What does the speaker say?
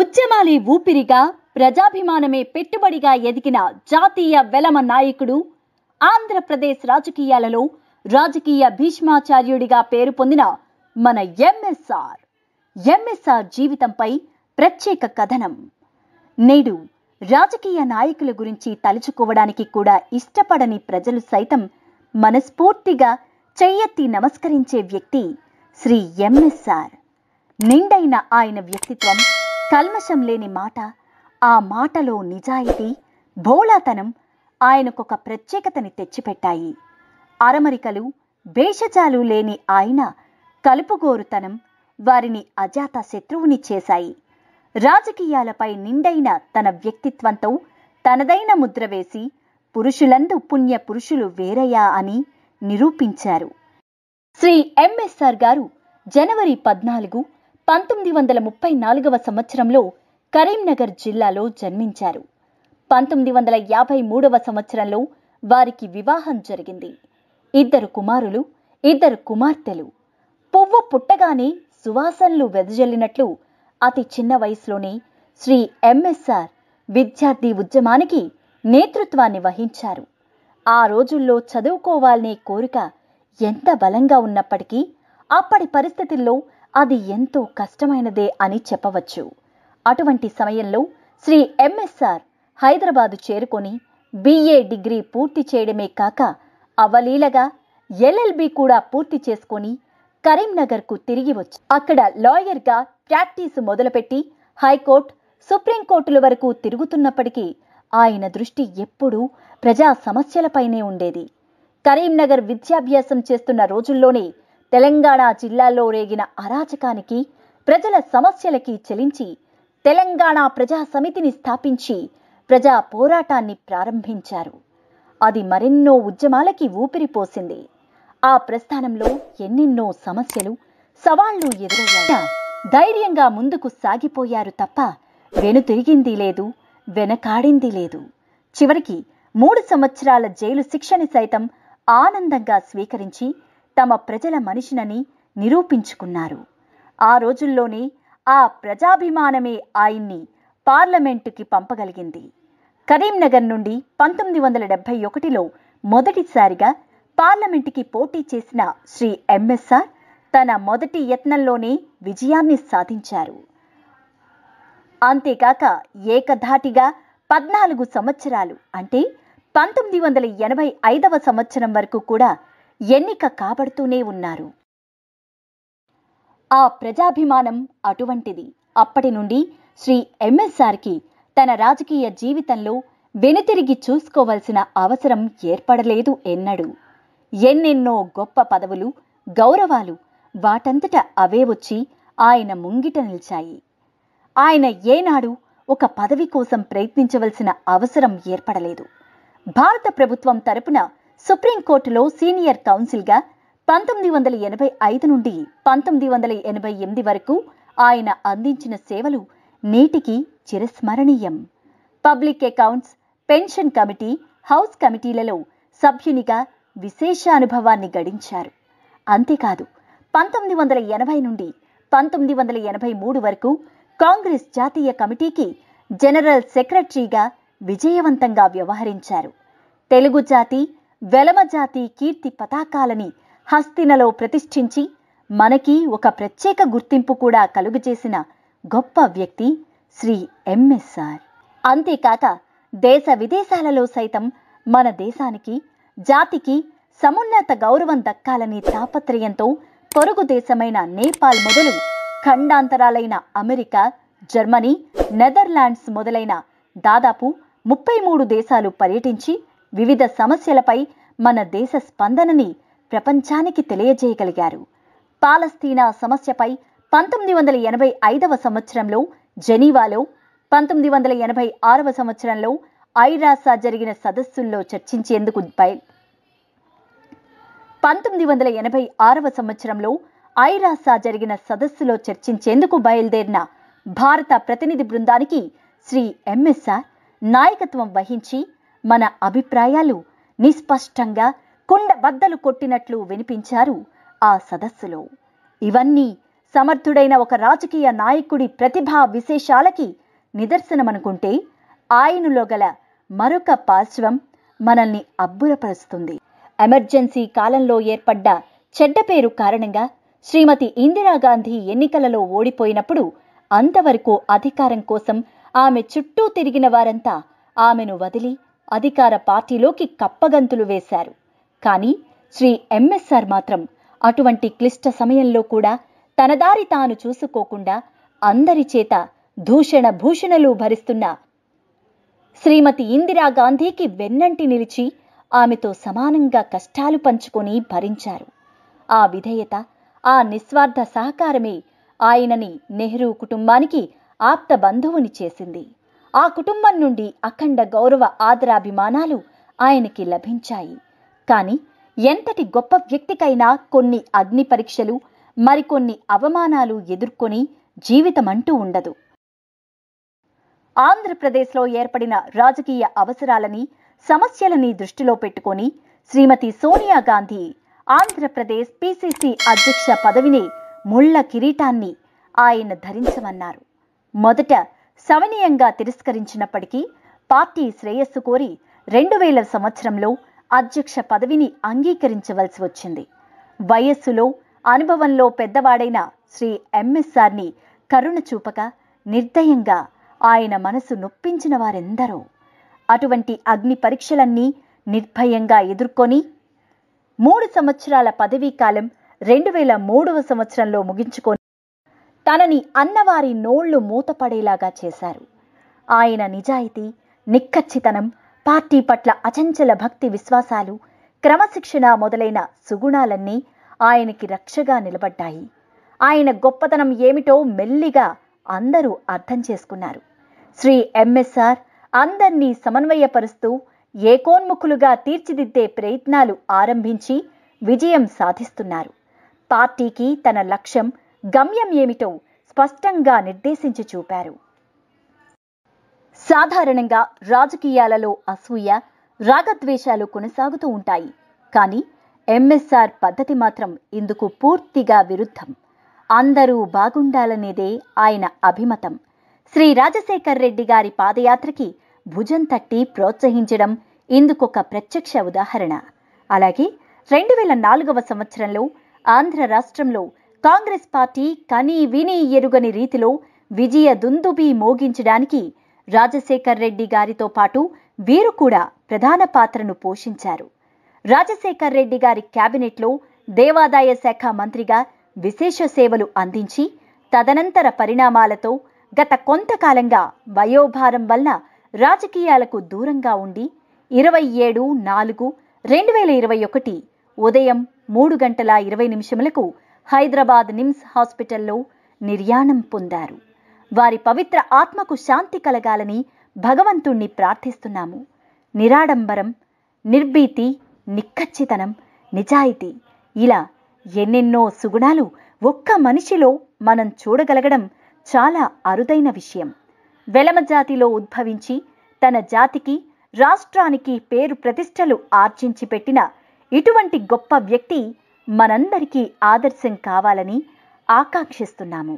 ఉద్యమాలే ఊపిరిగా ప్రజాభిమానమే పెట్టుబడిగా ఎదిగిన జాతీయ వెలమ నాయకుడు ఆంధ్రప్రదేశ్ రాజకీయాలలో రాజకీయ భీష్మాచార్యుడిగా పేరు పొందిన మన ఎంఎస్ఆర్ ఎంఎస్ఆర్ జీవితంపై ప్రత్యేక కథనం నేడు రాజకీయ నాయకుల గురించి తలుచుకోవడానికి కూడా ఇష్టపడని ప్రజలు సైతం మనస్ఫూర్తిగా చెయ్యెత్తి నమస్కరించే వ్యక్తి శ్రీ ఎంఎస్ఆర్ నిండైన ఆయన వ్యక్తిత్వం కల్మషం లేని మాట ఆ మాటలో నిజాయితీ భోళాతనం ఆయనకొక ప్రత్యేకతని తెచ్చిపెట్టాయి అరమరికలు భేషజాలు లేని ఆయన కలుపుగోరుతనం వారిని అజాత శత్రువుని చేశాయి రాజకీయాలపై నిండైన తన వ్యక్తిత్వంతో తనదైన ముద్ర వేసి పురుషులందు పుణ్య పురుషులు వేరయ్యా అని నిరూపించారు శ్రీ ఎంఎస్ఆర్ గారు జనవరి పద్నాలుగు పంతొమ్మిది వందల ముప్పై నాలుగవ సంవత్సరంలో కరీంనగర్ జిల్లాలో జన్మించారు పంతొమ్మిది వందల యాభై మూడవ సంవత్సరంలో వారికి వివాహం జరిగింది ఇద్దరు కుమారులు ఇద్దరు కుమార్తెలు పువ్వు పుట్టగానే సువాసనలు వెదజల్లినట్లు అతి చిన్న వయసులోనే శ్రీ ఎంఎస్ఆర్ విద్యార్థి ఉద్యమానికి నేతృత్వాన్ని వహించారు ఆ రోజుల్లో చదువుకోవాలనే కోరిక ఎంత బలంగా ఉన్నప్పటికీ అప్పటి పరిస్థితుల్లో అది ఎంతో కష్టమైనదే అని చెప్పవచ్చు అటువంటి సమయంలో శ్రీ ఎంఎస్ఆర్ హైదరాబాదు చేరుకొని బిఏ డిగ్రీ పూర్తి చేయడమే కాక అవలీలగా ఎల్ఎల్బి కూడా పూర్తి చేసుకొని కరీంనగర్కు తిరిగి వచ్చి అక్కడ లాయర్గా ప్రాక్టీసు మొదలుపెట్టి హైకోర్టు సుప్రీంకోర్టుల వరకు తిరుగుతున్నప్పటికీ ఆయన దృష్టి ఎప్పుడూ ప్రజా సమస్యలపైనే ఉండేది కరీంనగర్ విద్యాభ్యాసం చేస్తున్న రోజుల్లోనే తెలంగాణ జిల్లాల్లో రేగిన అరాచకానికి ప్రజల సమస్యలకి చెలించి తెలంగాణ ప్రజా సమితిని స్థాపించి ప్రజా పోరాటాన్ని ప్రారంభించారు అది మరెన్నో ఉద్యమాలకి ఊపిరిపోసింది ఆ ప్రస్థానంలో ఎన్నెన్నో సమస్యలు సవాళ్లు ఎదురయ్యా ధైర్యంగా ముందుకు సాగిపోయారు తప్ప వెనుతిరిగింది లేదు వెనకాడింది లేదు చివరికి మూడు సంవత్సరాల జైలు శిక్షని సైతం ఆనందంగా స్వీకరించి తమ ప్రజల మనిషినని నిరూపించుకున్నారు ఆ రోజుల్లోనే ఆ ప్రజాభిమానమే ఆయన్ని పార్లమెంటుకి పంపగలిగింది కరీంనగర్ నుండి పంతొమ్మిది వందల డెబ్బై ఒకటిలో మొదటిసారిగా పార్లమెంటుకి పోటీ చేసిన శ్రీ ఎంఎస్ఆర్ తన మొదటి యత్నంలోనే విజయాన్ని సాధించారు అంతేకాక ఏకధాటిగా పద్నాలుగు సంవత్సరాలు అంటే పంతొమ్మిది వందల ఎనభై ఐదవ సంవత్సరం వరకు కూడా ఎన్నిక కాబడుతూనే ఉన్నారు ఆ ప్రజాభిమానం అటువంటిది అప్పటి నుండి శ్రీ ఎంఎస్ఆర్కి తన రాజకీయ జీవితంలో వెనుతిరిగి చూసుకోవలసిన అవసరం ఏర్పడలేదు ఎన్నడూ ఎన్నెన్నో గొప్ప పదవులు గౌరవాలు వాటంతట అవే వచ్చి ఆయన ముంగిట నిలిచాయి ఆయన ఏనాడు ఒక పదవి కోసం ప్రయత్నించవలసిన అవసరం ఏర్పడలేదు భారత ప్రభుత్వం తరపున సుప్రీంకోర్టులో సీనియర్ కౌన్సిల్గా పంతొమ్మిది వందల ఎనభై ఐదు నుండి పంతొమ్మిది వందల ఎనభై ఎనిమిది వరకు ఆయన అందించిన సేవలు నేటికి చిరస్మరణీయం public accounts pension committee house కమిటీలలో సభ్యునిగా విశేష అనుభవాన్ని గడించారు అంతేకాదు పంతొమ్మిది వందల ఎనభై నుండి పంతొమ్మిది వందల ఎనభై మూడు వరకు కాంగ్రెస్ జాతీయ కమిటీకి జనరల్ సెక్రటరీగా విజయవంతంగా వ్యవహరించారు తెలుగు జాతి వెలమజాతి కీర్తి పతాకాలని హస్తినలో ప్రతిష్ఠించి మనకి ఒక ప్రత్యేక గుర్తింపు కూడా కలుగుచేసిన గొప్ప వ్యక్తి శ్రీ ఎంఎస్ఆర్ అంతేకాక దేశ విదేశాలలో సైతం మన దేశానికి జాతికి సమున్నత గౌరవం దక్కాలనే తాపత్రయంతో పొరుగు దేశమైన నేపాల్ మొదలు ఖండాంతరాలైన అమెరికా జర్మనీ నెదర్లాండ్స్ మొదలైన దాదాపు ముప్పై మూడు దేశాలు పర్యటించి వివిధ సమస్యలపై మన దేశ స్పందనని ప్రపంచానికి తెలియజేయగలిగారు పాలస్తీనా సమస్యపై పంతొమ్మిది వందల ఎనభై ఐదవ సంవత్సరంలో జెనీవాలో పంతొమ్మిది వందల ఎనభై ఆరవ సంవత్సరంలో ఐరాసా జరిగిన సదస్సుల్లో చర్చించేందుకు పంతొమ్మిది వందల ఎనభై ఆరవ సంవత్సరంలో ఐరాసా జరిగిన సదస్సులో చర్చించేందుకు బయలుదేరిన భారత ప్రతినిధి బృందానికి శ్రీ ఎంఎస్ఆర్ నాయకత్వం వహించి మన అభిప్రాయాలు నిస్పష్టంగా కుండ బద్దలు కొట్టినట్లు వినిపించారు ఆ సదస్సులో ఇవన్నీ సమర్థుడైన ఒక రాజకీయ నాయకుడి ప్రతిభా విశేషాలకి నిదర్శనమనుకుంటే ఆయనలో గల మరొక పార్శ్వం మనల్ని అబ్బురపరుస్తుంది ఎమర్జెన్సీ కాలంలో ఏర్పడ్డ చెడ్డ పేరు కారణంగా శ్రీమతి ఇందిరాగాంధీ ఎన్నికలలో ఓడిపోయినప్పుడు అంతవరకు అధికారం కోసం ఆమె చుట్టూ తిరిగిన వారంతా ఆమెను వదిలి అధికార పార్టీలోకి కప్పగంతులు వేశారు కానీ శ్రీ ఎంఎస్ఆర్ మాత్రం అటువంటి క్లిష్ట సమయంలో కూడా తనదారి తాను చూసుకోకుండా అందరి చేత దూషణ భూషణలు భరిస్తున్న శ్రీమతి ఇందిరాగాంధీకి వెన్నంటి నిలిచి ఆమెతో సమానంగా కష్టాలు పంచుకొని భరించారు ఆ విధేయత ఆ నిస్వార్థ సహకారమే ఆయనని నెహ్రూ కుటుంబానికి ఆప్త బంధువుని చేసింది ఆ కుటుంబం నుండి అఖండ గౌరవ ఆదరాభిమానాలు ఆయనకి లభించాయి కానీ ఎంతటి గొప్ప వ్యక్తికైనా కొన్ని అగ్ని పరీక్షలు మరికొన్ని అవమానాలు ఎదుర్కొని జీవితమంటూ ఉండదు ఆంధ్రప్రదేశ్లో ఏర్పడిన రాజకీయ అవసరాలని సమస్యలని దృష్టిలో పెట్టుకొని శ్రీమతి సోనియా గాంధీ ఆంధ్రప్రదేశ్ పిసిసి అధ్యక్ష పదవిని ముళ్ల కిరీటాన్ని ఆయన ధరించమన్నారు మొదట సవనీయంగా తిరస్కరించినప్పటికీ పార్టీ శ్రేయస్సు కోరి రెండు వేల సంవత్సరంలో అధ్యక్ష పదవిని అంగీకరించవలసి వచ్చింది వయస్సులో అనుభవంలో పెద్దవాడైన శ్రీ ఎంఎస్ఆర్ని కరుణ చూపక నిర్దయంగా ఆయన మనసు నొప్పించిన వారెందరో అటువంటి అగ్ని పరీక్షలన్నీ నిర్భయంగా ఎదుర్కొని మూడు సంవత్సరాల పదవీ కాలం రెండు వేల మూడవ సంవత్సరంలో ముగించుకొని తనని అన్నవారి నోళ్లు మూతపడేలాగా చేశారు ఆయన నిజాయితీ నిక్కచ్చితనం పార్టీ పట్ల అచంచల భక్తి విశ్వాసాలు క్రమశిక్షణ మొదలైన సుగుణాలన్నీ ఆయనకి రక్షగా నిలబడ్డాయి ఆయన గొప్పతనం ఏమిటో మెల్లిగా అందరూ అర్థం చేసుకున్నారు శ్రీ ఎంఎస్ఆర్ అందర్నీ సమన్వయపరుస్తూ ఏకోన్ముఖులుగా తీర్చిదిద్దే ప్రయత్నాలు ఆరంభించి విజయం సాధిస్తున్నారు పార్టీకి తన లక్ష్యం గమ్యం ఏమిటో స్పష్టంగా నిర్దేశించి చూపారు సాధారణంగా రాజకీయాలలో అసూయ రాగద్వేషాలు కొనసాగుతూ ఉంటాయి కానీ ఎంఎస్ఆర్ పద్ధతి మాత్రం ఇందుకు పూర్తిగా విరుద్ధం అందరూ బాగుండాలనేదే ఆయన అభిమతం శ్రీ రాజశేఖర్ రెడ్డి గారి పాదయాత్రకి భుజం తట్టి ప్రోత్సహించడం ఇందుకొక ప్రత్యక్ష ఉదాహరణ అలాగే రెండు వేల నాలుగవ సంవత్సరంలో ఆంధ్ర రాష్ట్రంలో కాంగ్రెస్ పార్టీ కని విని ఎరుగని రీతిలో విజయ దుందుబి మోగించడానికి రాజశేఖర్ రెడ్డి గారితో పాటు వీరు కూడా ప్రధాన పాత్రను పోషించారు రాజశేఖర్ రెడ్డి గారి కేబినెట్లో దేవాదాయ శాఖ మంత్రిగా విశేష సేవలు అందించి తదనంతర పరిణామాలతో గత కొంతకాలంగా వయోభారం వల్ల రాజకీయాలకు దూరంగా ఉండి ఇరవై ఏడు నాలుగు రెండు వేల ఇరవై ఒకటి ఉదయం మూడు గంటల ఇరవై నిమిషములకు హైదరాబాద్ నిమ్స్ హాస్పిటల్లో నిర్యాణం పొందారు వారి పవిత్ర ఆత్మకు శాంతి కలగాలని భగవంతుణ్ణి ప్రార్థిస్తున్నాము నిరాడంబరం నిర్భీతి నిక్కచ్చితనం నిజాయితీ ఇలా ఎన్నెన్నో సుగుణాలు ఒక్క మనిషిలో మనం చూడగలగడం చాలా అరుదైన విషయం వెలమ జాతిలో ఉద్భవించి తన జాతికి రాష్ట్రానికి పేరు ప్రతిష్టలు ఆర్జించి పెట్టిన ఇటువంటి గొప్ప వ్యక్తి మనందరికీ ఆదర్శం కావాలని ఆకాంక్షిస్తున్నాము